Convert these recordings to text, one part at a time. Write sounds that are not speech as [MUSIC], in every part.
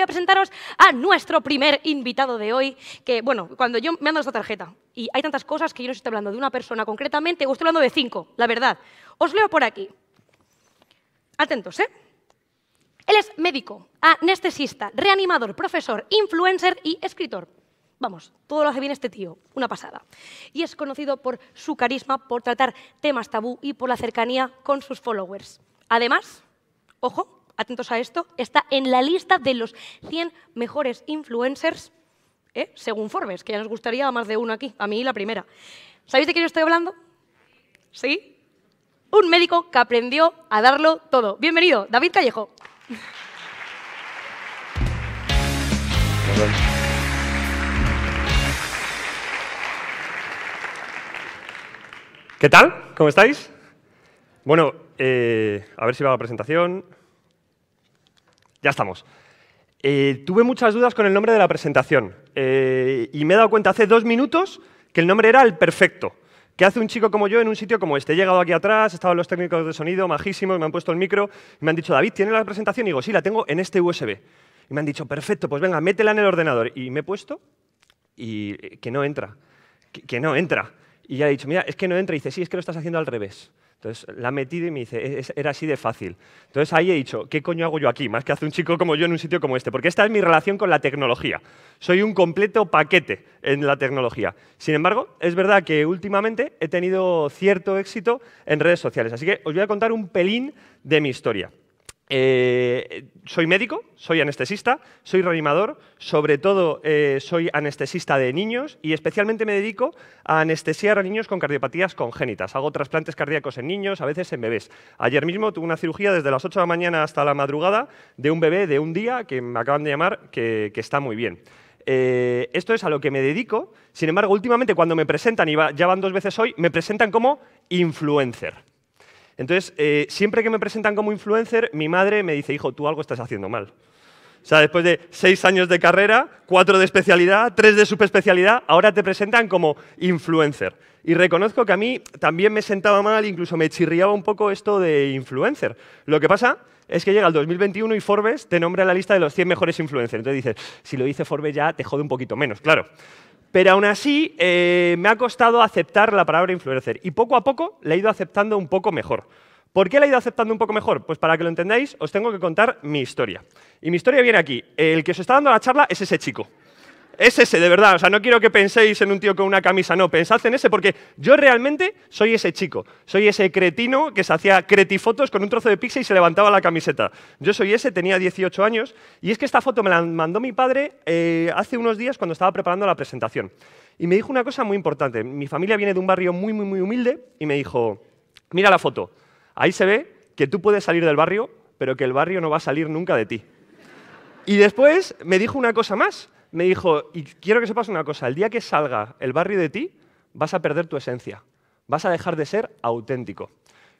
Voy a presentaros a nuestro primer invitado de hoy, que, bueno, cuando yo me ando esta tarjeta, y hay tantas cosas que yo no estoy hablando de una persona concretamente, o estoy hablando de cinco, la verdad. Os leo por aquí. Atentos, ¿eh? Él es médico, anestesista, reanimador, profesor, influencer y escritor. Vamos, todo lo hace bien este tío, una pasada. Y es conocido por su carisma, por tratar temas tabú y por la cercanía con sus followers. Además, ojo, atentos a esto, está en la lista de los 100 mejores influencers, ¿eh? según Forbes, que ya nos gustaría más de uno aquí, a mí la primera. ¿Sabéis de qué yo estoy hablando? ¿Sí? Un médico que aprendió a darlo todo. Bienvenido, David Callejo. ¿Qué tal? ¿Cómo estáis? Bueno, eh, a ver si va la presentación. Ya estamos. Eh, tuve muchas dudas con el nombre de la presentación eh, y me he dado cuenta hace dos minutos que el nombre era el perfecto. que hace un chico como yo en un sitio como este? He llegado aquí atrás, estaban los técnicos de sonido majísimos, me han puesto el micro y me han dicho, David, ¿tiene la presentación? Y digo, sí, la tengo en este USB. Y me han dicho, perfecto, pues venga, métela en el ordenador. Y me he puesto y eh, que no entra, que, que no entra. Y ya he dicho, mira, es que no entra. Y dice, sí, es que lo estás haciendo al revés. Entonces la metí y me dice, e-, era así de fácil. Entonces ahí he dicho, ¿qué coño hago yo aquí? Más que hace un chico como yo en un sitio como este, porque esta es mi relación con la tecnología. Soy un completo paquete en la tecnología. Sin embargo, es verdad que últimamente he tenido cierto éxito en redes sociales, así que os voy a contar un pelín de mi historia. Eh, soy médico, soy anestesista, soy reanimador, sobre todo eh, soy anestesista de niños y especialmente me dedico a anestesiar a niños con cardiopatías congénitas. Hago trasplantes cardíacos en niños, a veces en bebés. Ayer mismo tuve una cirugía desde las 8 de la mañana hasta la madrugada de un bebé de un día que me acaban de llamar que, está muy bien. Eh, esto es a lo que me dedico. Sin embargo, últimamente cuando me presentan, y ya van dos veces hoy, me presentan como influencer. Entonces, eh, siempre que me presentan como influencer, mi madre me dice, hijo, tú algo estás haciendo mal. O sea, después de seis años de carrera, cuatro de especialidad, tres de subespecialidad, ahora te presentan como influencer. Y reconozco que a mí también me sentaba mal, incluso me chirriaba un poco esto de influencer. Lo que pasa es que llega el 2021 y Forbes te nombra la lista de los 100 mejores influencers. Entonces dices, si lo dice Forbes ya te jode un poquito menos, claro. Pero aún así eh, me ha costado aceptar la palabra influencer y poco a poco la he ido aceptando un poco mejor. ¿Por qué la he ido aceptando un poco mejor? Pues para que lo entendáis, os tengo que contar mi historia. Y mi historia viene aquí. El que os está dando la charla es ese chico es ese, de verdad. O sea, no quiero que penséis en un tío con una camisa, no, pensad en ese, porque yo realmente soy ese chico. Soy ese cretino que se hacía cretifotos con un trozo de pizza y se levantaba la camiseta. Yo soy ese, tenía 18 años, y es que esta foto me la mandó mi padre eh, hace unos días cuando estaba preparando la presentación. Y me dijo una cosa muy importante. Mi familia viene de un barrio muy, muy, muy humilde, y me dijo, mira la foto, ahí se ve que tú puedes salir del barrio, pero que el barrio no va a salir nunca de ti. Y después me dijo una cosa más me dijo, y quiero que sepas una cosa, el día que salga el barrio de ti, vas a perder tu esencia, vas a dejar de ser auténtico.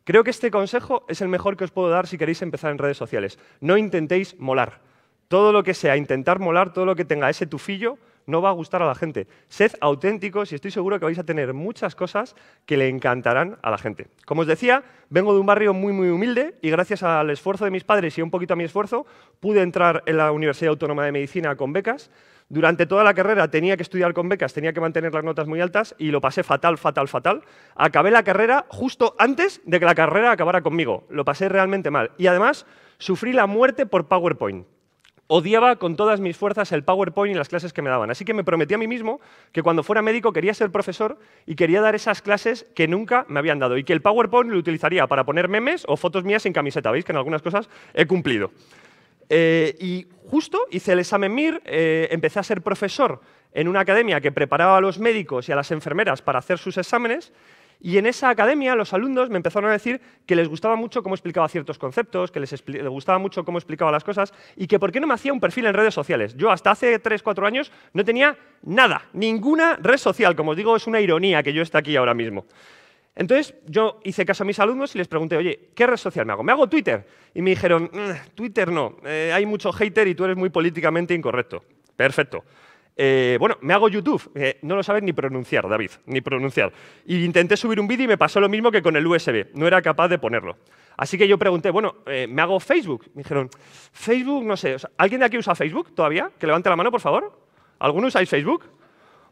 Creo que este consejo es el mejor que os puedo dar si queréis empezar en redes sociales. No intentéis molar. Todo lo que sea intentar molar, todo lo que tenga ese tufillo, no va a gustar a la gente. Sed auténticos y estoy seguro que vais a tener muchas cosas que le encantarán a la gente. Como os decía, vengo de un barrio muy, muy humilde y gracias al esfuerzo de mis padres y un poquito a mi esfuerzo, pude entrar en la Universidad Autónoma de Medicina con becas. Durante toda la carrera tenía que estudiar con becas, tenía que mantener las notas muy altas y lo pasé fatal, fatal, fatal. Acabé la carrera justo antes de que la carrera acabara conmigo. Lo pasé realmente mal. Y además sufrí la muerte por PowerPoint odiaba con todas mis fuerzas el PowerPoint y las clases que me daban. Así que me prometí a mí mismo que cuando fuera médico quería ser profesor y quería dar esas clases que nunca me habían dado y que el PowerPoint lo utilizaría para poner memes o fotos mías en camiseta. Veis que en algunas cosas he cumplido. Eh, y justo hice el examen MIR, eh, empecé a ser profesor en una academia que preparaba a los médicos y a las enfermeras para hacer sus exámenes y en esa academia los alumnos me empezaron a decir que les gustaba mucho cómo explicaba ciertos conceptos, que les, gustaba mucho cómo explicaba las cosas y que por qué no me hacía un perfil en redes sociales. Yo hasta hace 3, 4 años no tenía nada, ninguna red social. Como os digo, es una ironía que yo esté aquí ahora mismo. Entonces yo hice caso a mis alumnos y les pregunté, oye, ¿qué red social me hago? ¿Me hago Twitter? Y me dijeron, mm, Twitter no, eh, hay mucho hater y tú eres muy políticamente incorrecto. Perfecto. Eh, bueno, me hago YouTube. Eh, no lo sabes ni pronunciar, David, ni pronunciar. Y intenté subir un vídeo y me pasó lo mismo que con el USB. No era capaz de ponerlo. Así que yo pregunté, bueno, eh, ¿me hago Facebook? Me dijeron, Facebook, no sé. ¿Alguien de aquí usa Facebook todavía? Que levante la mano, por favor. ¿Alguno usáis Facebook?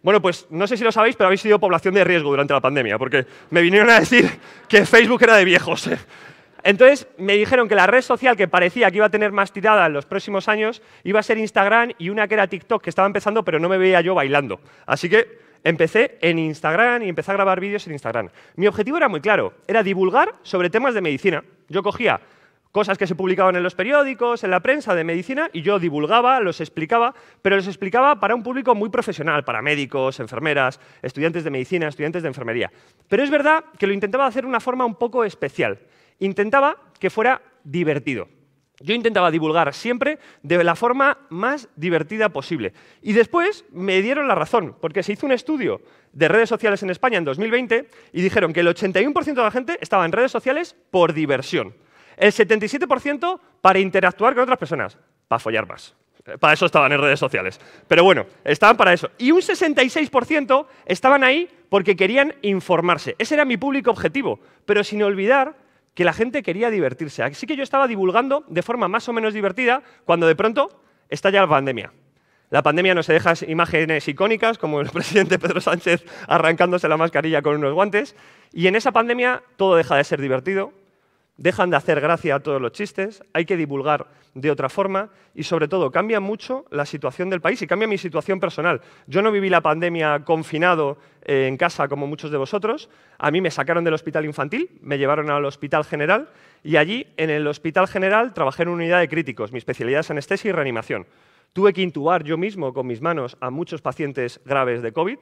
Bueno, pues no sé si lo sabéis, pero habéis sido población de riesgo durante la pandemia, porque me vinieron a decir que Facebook era de viejos. Entonces me dijeron que la red social que parecía que iba a tener más tirada en los próximos años iba a ser Instagram y una que era TikTok, que estaba empezando, pero no me veía yo bailando. Así que empecé en Instagram y empecé a grabar vídeos en Instagram. Mi objetivo era muy claro, era divulgar sobre temas de medicina. Yo cogía cosas que se publicaban en los periódicos, en la prensa de medicina, y yo divulgaba, los explicaba, pero los explicaba para un público muy profesional, para médicos, enfermeras, estudiantes de medicina, estudiantes de enfermería. Pero es verdad que lo intentaba hacer de una forma un poco especial intentaba que fuera divertido. Yo intentaba divulgar siempre de la forma más divertida posible. Y después me dieron la razón, porque se hizo un estudio de redes sociales en España en 2020 y dijeron que el 81% de la gente estaba en redes sociales por diversión, el 77% para interactuar con otras personas, para follar más. Eh, para eso estaban en redes sociales. Pero bueno, estaban para eso. Y un 66% estaban ahí porque querían informarse. Ese era mi público objetivo, pero sin olvidar que la gente quería divertirse. Así que yo estaba divulgando de forma más o menos divertida cuando de pronto estalla la pandemia. La pandemia no se deja imágenes icónicas, como el [LAUGHS] presidente Pedro Sánchez arrancándose la mascarilla con unos guantes, y en esa pandemia todo deja de ser divertido, dejan de hacer gracia a todos los chistes, hay que divulgar de otra forma y sobre todo cambia mucho la situación del país y cambia mi situación personal. Yo no viví la pandemia confinado eh, en casa como muchos de vosotros, a mí me sacaron del hospital infantil, me llevaron al hospital general y allí en el hospital general trabajé en una unidad de críticos, mi especialidad es anestesia y reanimación. Tuve que intubar yo mismo con mis manos a muchos pacientes graves de COVID.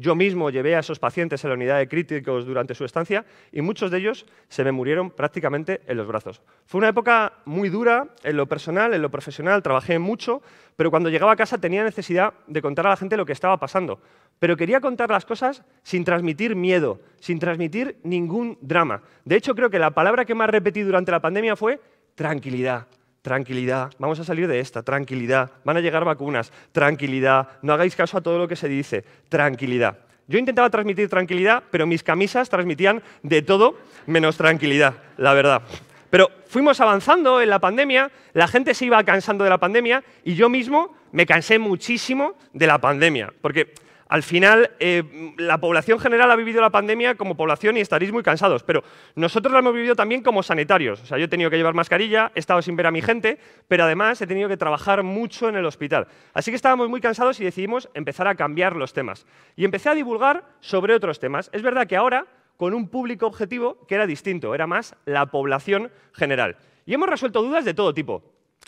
Yo mismo llevé a esos pacientes a la unidad de críticos durante su estancia y muchos de ellos se me murieron prácticamente en los brazos. Fue una época muy dura en lo personal, en lo profesional, trabajé mucho, pero cuando llegaba a casa tenía necesidad de contar a la gente lo que estaba pasando. Pero quería contar las cosas sin transmitir miedo, sin transmitir ningún drama. De hecho, creo que la palabra que más repetí durante la pandemia fue tranquilidad, tranquilidad, vamos a salir de esta, tranquilidad, van a llegar vacunas, tranquilidad, no hagáis caso a todo lo que se dice, tranquilidad. Yo intentaba transmitir tranquilidad, pero mis camisas transmitían de todo menos tranquilidad, la verdad. Pero fuimos avanzando en la pandemia, la gente se iba cansando de la pandemia y yo mismo me cansé muchísimo de la pandemia, porque al final, eh, la población general ha vivido la pandemia como población y estaréis muy cansados, pero nosotros la hemos vivido también como sanitarios. O sea, yo he tenido que llevar mascarilla, he estado sin ver a mi gente, pero además he tenido que trabajar mucho en el hospital. Así que estábamos muy cansados y decidimos empezar a cambiar los temas. Y empecé a divulgar sobre otros temas. Es verdad que ahora, con un público objetivo que era distinto, era más la población general. Y hemos resuelto dudas de todo tipo.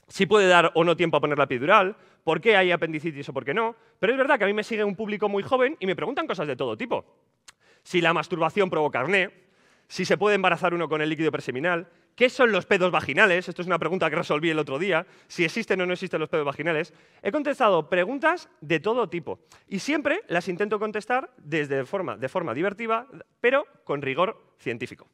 Si puede dar o no tiempo a poner la epidural, por qué hay apendicitis o por qué no, pero es verdad que a mí me sigue un público muy joven y me preguntan cosas de todo tipo. Si la masturbación provoca arné, si se puede embarazar uno con el líquido preseminal, ¿Qué son los pedos vaginales? Esto es una pregunta que resolví el otro día. Si existen o no existen los pedos vaginales. He contestado preguntas de todo tipo. Y siempre las intento contestar desde de forma divertida, pero con rigor científico.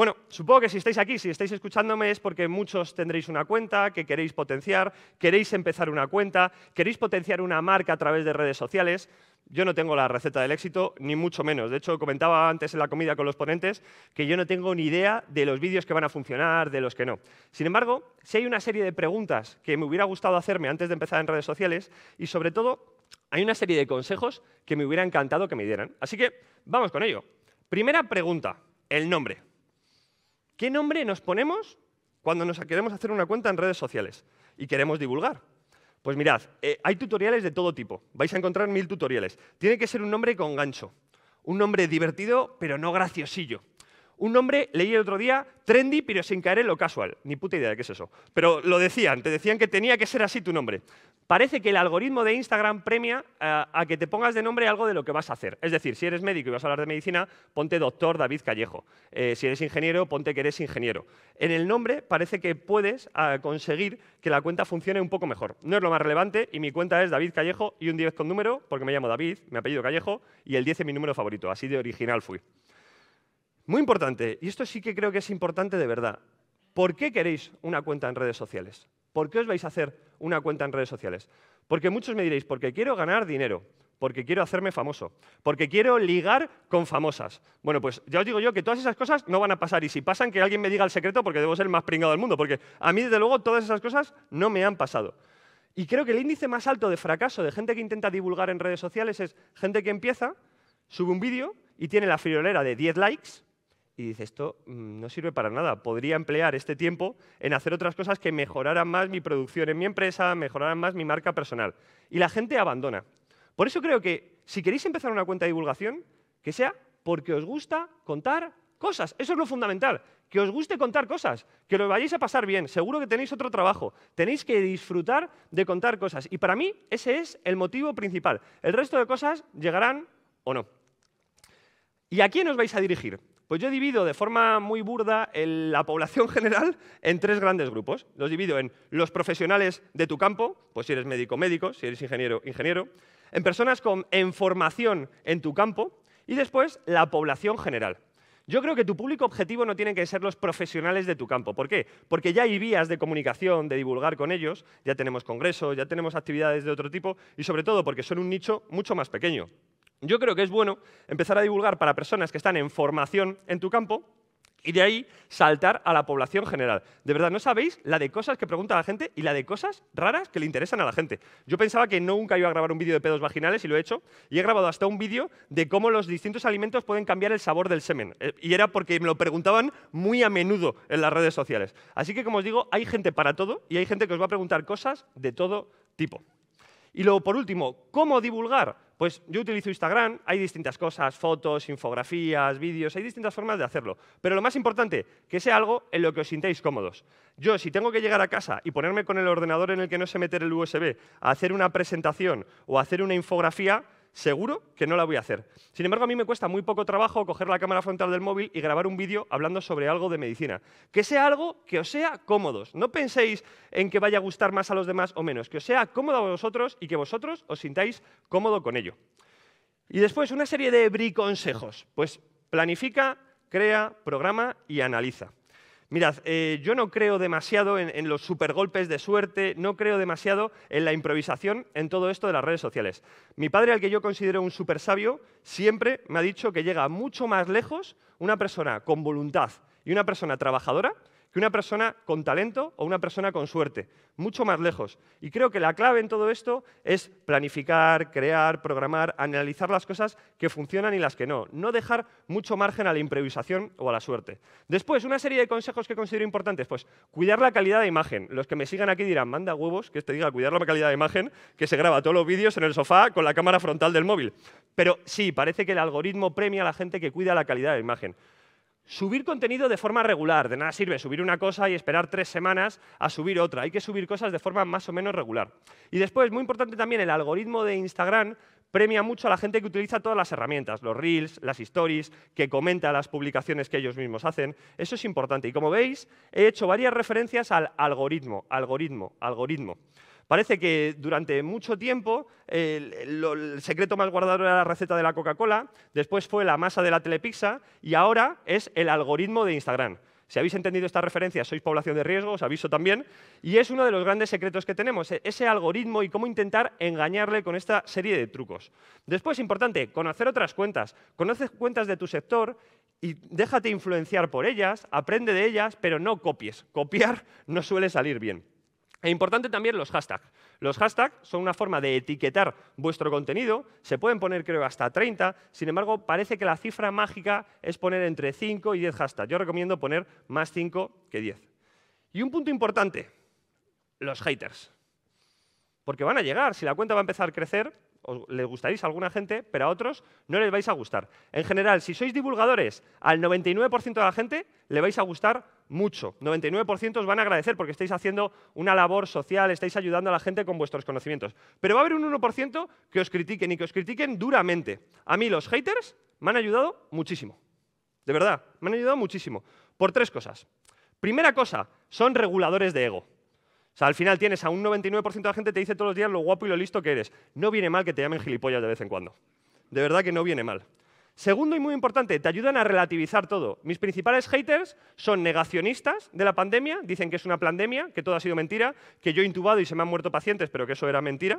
Bueno, supongo que si estáis aquí, si estáis escuchándome, es porque muchos tendréis una cuenta que queréis potenciar, queréis empezar una cuenta, queréis potenciar una marca a través de redes sociales. Yo no tengo la receta del éxito, ni mucho menos. De hecho, comentaba antes en la comida con los ponentes que yo no tengo ni idea de los vídeos que van a funcionar, de los que no. Sin embargo, si hay una serie de preguntas que me hubiera gustado hacerme antes de empezar en redes sociales y sobre todo hay una serie de consejos que me hubiera encantado que me dieran. Así que vamos con ello. Primera pregunta, el nombre. ¿Qué nombre nos ponemos cuando nos queremos hacer una cuenta en redes sociales y queremos divulgar? Pues mirad, eh, hay tutoriales de todo tipo. Vais a encontrar mil tutoriales. Tiene que ser un nombre con gancho. Un nombre divertido, pero no graciosillo. Un nombre, leí el otro día, trendy, pero sin caer en lo casual. Ni puta idea de qué es eso. Pero lo decían, te decían que tenía que ser así tu nombre. Parece que el algoritmo de Instagram premia eh, a, que te pongas de nombre algo de lo que vas a hacer. Es decir, si eres médico y vas a hablar de medicina, ponte doctor David Callejo. Eh, si eres ingeniero, ponte que eres ingeniero. En el nombre parece que puedes eh, conseguir que la cuenta funcione un poco mejor. No es lo más relevante y mi cuenta es David Callejo y un 10 con número, porque me llamo David, mi apellido Callejo, y el 10 es mi número favorito. Así de original fui. Muy importante, y esto sí que creo que es importante de verdad. ¿Por qué queréis una cuenta en redes sociales? ¿Por qué os vais a hacer una cuenta en redes sociales? Porque muchos me diréis, porque quiero ganar dinero, porque quiero hacerme famoso, porque quiero ligar con famosas. Bueno, pues ya os digo yo que todas esas cosas no van a pasar y si pasan que alguien me diga el secreto porque debo ser el más pringado del mundo, porque a mí desde luego todas esas cosas no me han pasado. Y creo que el índice más alto de fracaso de gente que intenta divulgar en redes sociales es gente que empieza, sube un vídeo y tiene la friolera de 10 likes, y dice, esto mm, no sirve para nada, podría emplear este tiempo en hacer otras cosas que mejoraran más mi producción en mi empresa, mejoraran más mi marca personal. Y la gente abandona. Por eso creo que si queréis empezar una cuenta de divulgación, que sea porque os gusta contar cosas. Eso es lo fundamental, que os guste contar cosas, que lo vayáis a pasar bien. Seguro que tenéis otro trabajo, tenéis que disfrutar de contar cosas. Y para mí ese es el motivo principal. El resto de cosas llegarán o no. ¿Y a quién os vais a dirigir? Pues yo divido de forma muy burda la población [LAUGHS] general en tres grandes grupos. Los divido en los profesionales de tu campo, pues si eres médico, médico, si eres ingeniero, ingeniero, en personas con información formación en tu campo y después la población general. Yo creo que tu público objetivo no tiene que ser los profesionales de tu campo. ¿Por qué? Porque ya hay vías de comunicación, de divulgar con ellos, ya tenemos congresos, ya tenemos actividades de otro tipo y sobre todo porque son un nicho mucho más pequeño. Yo creo que es bueno empezar a divulgar para personas que están en formación en tu campo y de ahí saltar a la población general. De verdad, no sabéis la de cosas que pregunta la gente y la de cosas raras que le interesan a la gente. Yo pensaba que nunca iba a grabar un vídeo de pedos vaginales y lo he hecho. Y he grabado hasta un vídeo de cómo los distintos alimentos pueden cambiar el sabor del semen. Eh, y era porque me lo preguntaban muy a menudo en las redes sociales. Así que, como os digo, hay gente para todo y hay gente que os va a preguntar cosas de todo tipo. Y luego, por último, ¿cómo divulgar? Pues yo utilizo Instagram, hay distintas cosas, fotos, infografías, vídeos, hay distintas formas de hacerlo. Pero lo más importante, que sea algo en lo que os sintáis cómodos. Yo, si tengo que llegar a casa y ponerme con el ordenador en el que no sé meter el USB a hacer una presentación o hacer una infografía, seguro que no la voy a hacer. Sin embargo, a mí me cuesta muy poco trabajo coger la cámara frontal del móvil y grabar un vídeo hablando sobre algo de medicina. Que sea algo que os sea cómodo, No penséis en que vaya a gustar más a los demás o menos. Que os sea cómodo a vosotros y que vosotros os sintáis cómodo con ello. Y después, una serie de briconsejos. Pues planifica, crea, programa y analiza. Mirad, eh, yo no creo demasiado en, los los supergolpes de suerte, no creo demasiado en la improvisación en todo esto de las redes sociales. Mi padre, al que yo considero un super sabio, siempre me ha dicho que llega mucho más lejos una persona con voluntad y una persona trabajadora que una persona con talento o una persona con suerte, mucho más lejos. Y creo que la clave en todo esto es planificar, crear, programar, analizar las cosas que funcionan y las que no. No dejar mucho margen a la improvisación o a la suerte. Después, una serie de consejos que considero importantes. Pues cuidar la calidad de imagen. Los que me sigan aquí dirán, manda huevos, que este diga cuidar la calidad de imagen, que se graba todos los vídeos en el sofá con la cámara frontal del móvil. Pero sí, parece que el algoritmo premia a la gente que cuida la calidad de imagen. Subir contenido de forma regular, de nada sirve subir una cosa y esperar tres semanas a subir otra. Hay que subir cosas de forma más o menos regular. Y después, muy importante también, el algoritmo de Instagram premia mucho a la gente que utiliza todas las herramientas, los reels, las stories, que comenta las publicaciones que ellos mismos hacen. Eso es importante. Y como veis, he hecho varias referencias al algoritmo, algoritmo, algoritmo. Parece que durante mucho tiempo el, secreto más guardado era la receta de la Coca-Cola, después fue la masa de la telepizza y ahora es el algoritmo de Instagram. Si habéis entendido esta referencia, sois población de riesgo, os aviso también. Y es uno de los grandes secretos que tenemos, e-, ese algoritmo y cómo intentar engañarle con esta serie de trucos. Después, importante, conocer otras cuentas. Conoces cuentas de tu sector y déjate influenciar por ellas, aprende de ellas, pero no copies. Copiar [LAUGHS] no suele salir bien. E importante también los hashtags. Los hashtags son una forma de etiquetar vuestro contenido. Se pueden poner, creo, hasta 30. Sin embargo, parece que la cifra mágica es poner entre 5 y 10 hashtags. Yo recomiendo poner más 5 que 10. Y un punto importante, los haters. Porque van a llegar. Si la cuenta va a empezar a crecer, os, les gustaréis a alguna gente, pero a otros no les vais a gustar. En general, si sois divulgadores, al 99% de la gente le vais a gustar mucho. 99% os van a agradecer porque estáis haciendo una labor social, estáis ayudando a la gente con vuestros conocimientos. Pero va a haber un 1% que os critiquen y que os critiquen duramente. A mí los haters me han ayudado muchísimo. De verdad, me han ayudado muchísimo. Por tres cosas. Primera cosa, son reguladores de ego. O sea, al final tienes a un 99% de la gente que te dice todos los días lo guapo y lo listo que eres. No viene mal que te llamen gilipollas de vez en cuando. De verdad que no viene mal. Segundo y muy importante, te ayudan a relativizar todo. Mis principales haters son negacionistas de la pandemia, dicen que es una pandemia, que todo ha sido mentira, que yo he intubado y se me han muerto pacientes, pero que eso era mentira,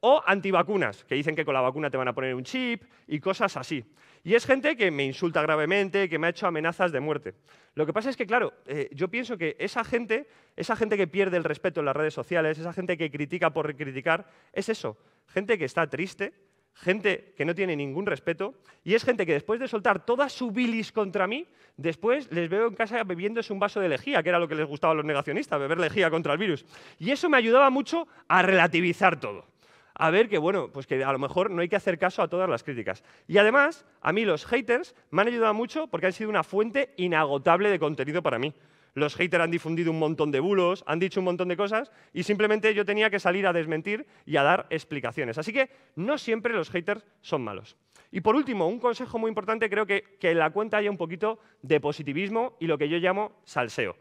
o antivacunas, que dicen que con la vacuna te van a poner un chip y cosas así. Y es gente que me insulta gravemente, que me ha hecho amenazas de muerte. Lo que pasa es que, claro, eh, yo pienso que esa gente, esa gente que pierde el respeto en las redes sociales, esa gente que critica por criticar, es eso, gente que está triste, gente que no tiene ningún respeto, y es gente que después de soltar toda su bilis contra mí, después les veo en casa bebiéndose un vaso de lejía, que era lo que les gustaba a los negacionistas, beber lejía contra el virus. Y eso me ayudaba mucho a relativizar todo. A ver que, bueno, pues que a lo mejor no hay que hacer caso a todas las críticas. Y además, a mí los haters me han ayudado mucho porque han sido una fuente inagotable de contenido para mí los haters han difundido un montón de bulos, han dicho un montón de cosas y simplemente yo tenía que salir a desmentir y a dar explicaciones. Así que no siempre los haters son malos. Y por último, un consejo muy importante, creo que, que en la cuenta haya un poquito de positivismo y lo que yo llamo salseo.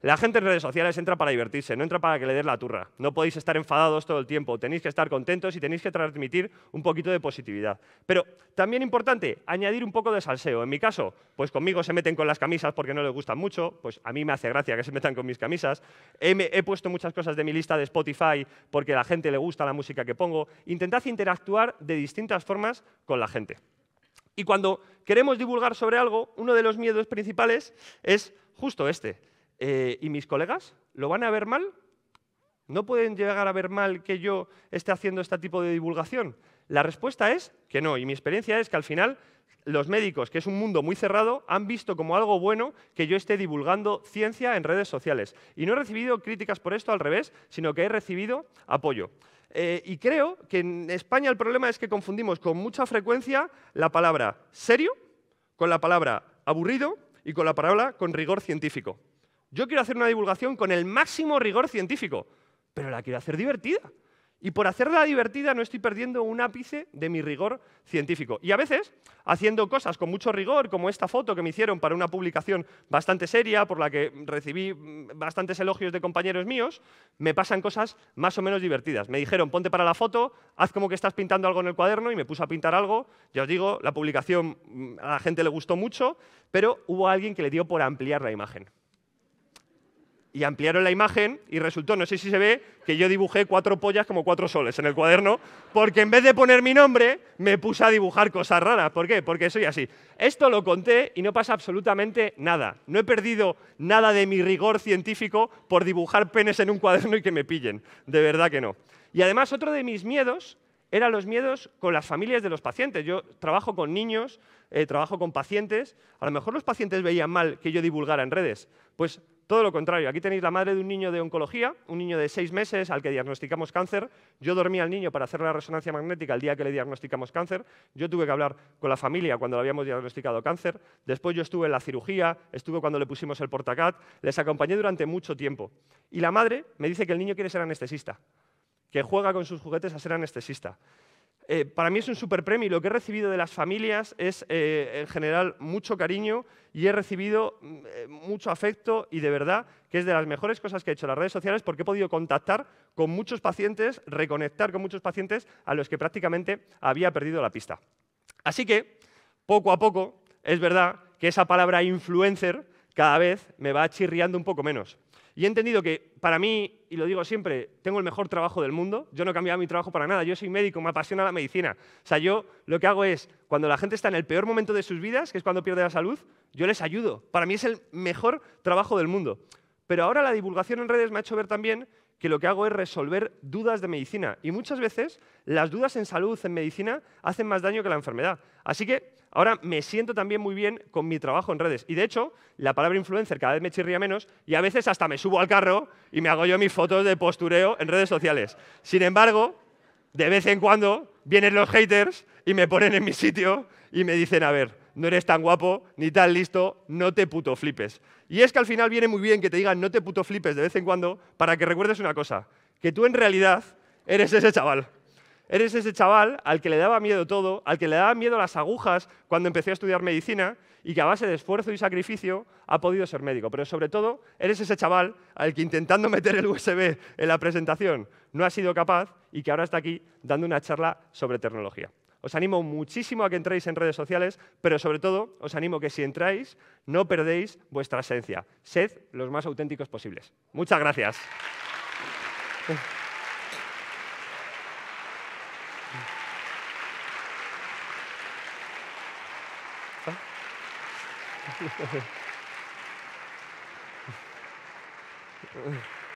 La gente en redes sociales entra para divertirse, no entra para que le des la turra. No podéis estar enfadados todo el tiempo, tenéis que estar contentos y tenéis que transmitir un poquito de positividad. Pero también importante, añadir un poco de salseo. En mi caso, pues conmigo se meten con las camisas porque no les gustan mucho, pues a mí me hace gracia que se metan con mis camisas. He, em, he puesto muchas cosas de mi lista de Spotify porque a la gente le gusta la música que pongo. Intentad interactuar de distintas formas con la gente. Y cuando queremos divulgar sobre algo, uno de los miedos principales es justo este eh, ¿y mis colegas lo van a ver mal? ¿No pueden llegar a ver mal que yo esté haciendo este tipo de divulgación? La respuesta es que no, y mi experiencia es que al final los médicos, que es un mundo muy cerrado, han visto como algo bueno que yo esté divulgando ciencia en redes sociales. Y no he recibido críticas por esto, al revés, sino que he recibido apoyo. Eh, y creo que en España el problema es que confundimos con mucha frecuencia la palabra serio con la palabra aburrido y con la palabra con rigor científico. Yo quiero hacer una divulgación con el máximo rigor científico, pero la quiero hacer divertida. Y por hacerla divertida no estoy perdiendo un ápice de mi rigor científico. Y a veces, haciendo cosas con mucho rigor, como esta foto que me hicieron para una publicación bastante seria, por la que recibí mm, bastantes elogios de compañeros míos, me pasan cosas más o menos divertidas. Me dijeron, ponte para la foto, haz como que estás pintando algo en el cuaderno, y me puse a pintar algo. Ya os digo, la publicación mm, a la gente le gustó mucho, pero hubo alguien que le dio por ampliar la imagen y ampliaron la imagen y resultó, no sé si se ve, que yo dibujé cuatro pollas como cuatro soles en el cuaderno, porque en vez de poner mi nombre, me puse a dibujar cosas raras. ¿Por qué? Porque soy así. Esto lo conté y no pasa absolutamente nada. No he perdido nada de mi rigor científico por dibujar penes en un cuaderno y que me pillen. De verdad que no. Y además otro de mis miedos eran los miedos con las familias de los pacientes. Yo trabajo con niños, eh, trabajo con pacientes. A lo mejor los pacientes veían mal que yo divulgara en redes. Pues todo lo contrario, aquí tenéis la madre de un niño de oncología, un niño de seis meses al que diagnosticamos cáncer. Yo dormí al niño para hacer la resonancia magnética el día que le diagnosticamos cáncer. Yo tuve que hablar con la familia cuando le habíamos diagnosticado cáncer. Después yo estuve en la cirugía, estuve cuando le pusimos el portacat. Les acompañé durante mucho tiempo. Y la madre me dice que el niño quiere ser anestesista, que juega con sus juguetes a ser anestesista. Eh, para mí es un super premio y lo que he recibido de las familias es eh, en general mucho cariño y he recibido mm, eh, mucho afecto y de verdad que es de las mejores cosas que he hecho en las redes sociales porque he podido contactar con muchos pacientes, reconectar con muchos pacientes a los que prácticamente había perdido la pista. Así que, poco a poco, es verdad que esa palabra influencer cada vez me va chirriando un poco menos. Y he entendido que para mí, y lo digo siempre, tengo el mejor trabajo del mundo. Yo no he cambiado mi trabajo para nada. Yo soy médico, me apasiona la medicina. O sea, yo lo que hago es, cuando la gente está en el peor momento de sus vidas, que es cuando pierde la salud, yo les ayudo. Para mí es el mejor trabajo del mundo. Pero ahora la divulgación en redes me ha hecho ver también que lo que hago es resolver dudas de medicina. Y muchas veces las dudas en salud, en medicina, hacen más daño que la enfermedad. Así que ahora me siento también muy bien con mi trabajo en redes. Y de hecho, la palabra influencer cada vez me chirría menos y a veces hasta me subo al carro y me hago yo mis fotos de postureo en redes sociales. Sin embargo, de vez en cuando vienen los haters y me ponen en mi sitio y me dicen, a ver, no eres tan guapo ni tan listo, no te puto flipes. Y es que al final viene muy bien que te digan no te puto flipes de vez en cuando para que recuerdes una cosa, que tú en realidad eres ese chaval. Eres ese chaval al que le daba miedo todo, al que le daban miedo las agujas cuando empecé a estudiar medicina y que a base de esfuerzo y sacrificio ha podido ser médico. Pero sobre todo, eres ese chaval al que intentando meter el USB en la presentación no ha sido capaz y que ahora está aquí dando una charla sobre tecnología. Os animo muchísimo a que entréis en redes sociales, pero sobre todo os animo que si entráis no perdéis vuestra esencia. Sed los más auténticos posibles. Muchas gracias. Thank [LAUGHS] [LAUGHS] you.